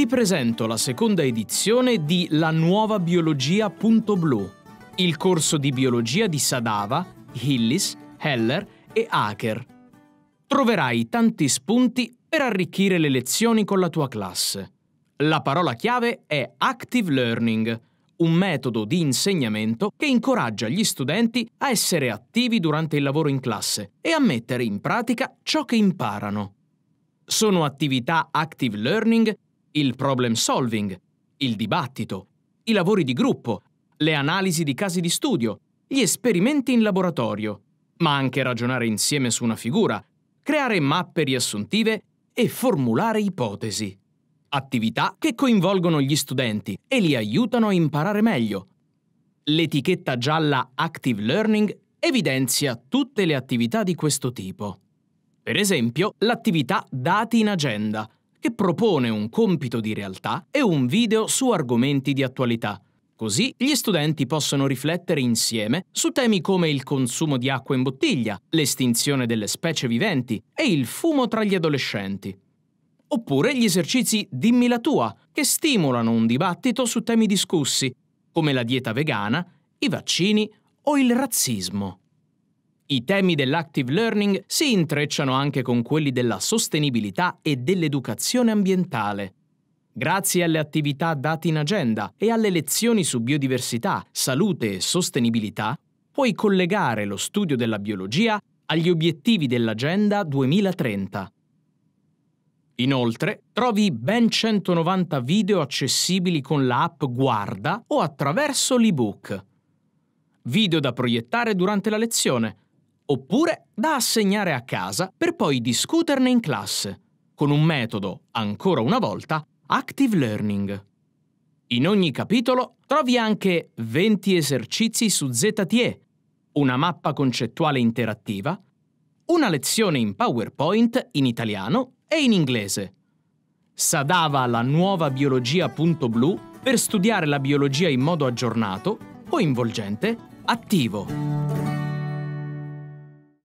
Ti presento la seconda edizione di La nuova Biologia.blu, il corso di biologia di Sadava, Hillis, Heller e Aker. Troverai tanti spunti per arricchire le lezioni con la tua classe. La parola chiave è Active Learning, un metodo di insegnamento che incoraggia gli studenti a essere attivi durante il lavoro in classe e a mettere in pratica ciò che imparano. Sono attività Active Learning il problem solving, il dibattito, i lavori di gruppo, le analisi di casi di studio, gli esperimenti in laboratorio, ma anche ragionare insieme su una figura, creare mappe riassuntive e formulare ipotesi. Attività che coinvolgono gli studenti e li aiutano a imparare meglio. L'etichetta gialla Active Learning evidenzia tutte le attività di questo tipo. Per esempio, l'attività Dati in Agenda – che propone un compito di realtà e un video su argomenti di attualità. Così gli studenti possono riflettere insieme su temi come il consumo di acqua in bottiglia, l'estinzione delle specie viventi e il fumo tra gli adolescenti. Oppure gli esercizi Dimmi la tua, che stimolano un dibattito su temi discussi, come la dieta vegana, i vaccini o il razzismo. I temi dell'active learning si intrecciano anche con quelli della sostenibilità e dell'educazione ambientale. Grazie alle attività date in agenda e alle lezioni su biodiversità, salute e sostenibilità, puoi collegare lo studio della biologia agli obiettivi dell'Agenda 2030. Inoltre, trovi ben 190 video accessibili con la app Guarda o attraverso l'ebook. Video da proiettare durante la lezione, oppure da assegnare a casa per poi discuterne in classe, con un metodo, ancora una volta, Active Learning. In ogni capitolo trovi anche 20 esercizi su ZTE, una mappa concettuale interattiva, una lezione in PowerPoint in italiano e in inglese. Sadava la nuova biologia.blu per studiare la biologia in modo aggiornato, coinvolgente, attivo.